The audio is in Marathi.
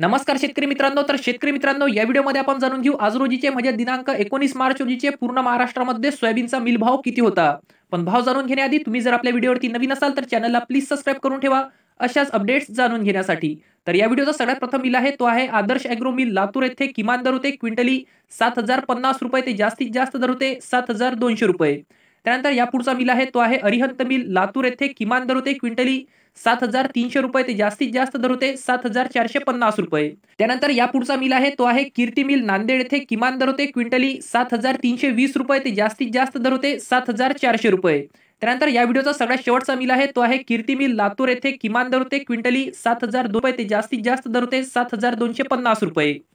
नमस्कार शेतकरी मित्रांनो तर शेतकरी मित्रांनो या व्हिडिओमध्ये आपण जाणून घेऊ आज रोजीचे म्हणजे दिनांक एकोणीस मार्च रोजीचे पूर्ण महाराष्ट्रामध्ये सोयाबीनचा मिलभाव किती होता पण भाव जाणून घेण्याआधी तुम्ही जर आपल्या व्हिडिओवरती नवीन असाल तर चॅनलला प्लीज सबस्क्राईब करून ठेवा अशाच अपडेट्स जाणून घेण्यासाठी तर या व्हिडिओचा सगळ्यात प्रथम मिल आहे तो आहे आदर्श अॅग्रो मिल लातूर येथे किमान दर होते क्विंटली सात हजार पन्नास रुपये ते जास्तीत जास्त दर होते सात हजार दोनशे रुपये त्यानंतर पुढचा मिल आहे तो आहे अरिहंत मिल लातूर येथे किमान दर होते क्विंटली सात हजार तीनशे रुपये ते जास्तीत जास्त दर होते सात हजार चारशे पन्नास रुपये त्यानंतर यापुढचा मिल आहे तो आहे कीर्ती मिल नांदेड येथे किमान दर होते क्विंटली सात हजार तीनशे वीस रुपये ते जास्तीत जास्त दर होते सात हजार चारशे रुपये त्यानंतर या व्हिडिओचा सगळ्यात शेवटचा मिल आहे तो आहे कीर्ती मिल लातूर येथे किमान दर होते क्विंटली सात हजार रुपये ते जास्तीत जास्त दर होते सात हजार दोनशे पन्नास रुपये